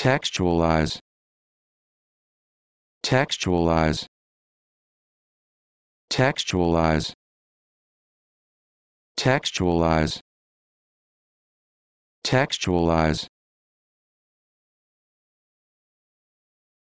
textualize textualize textualize textualize textualize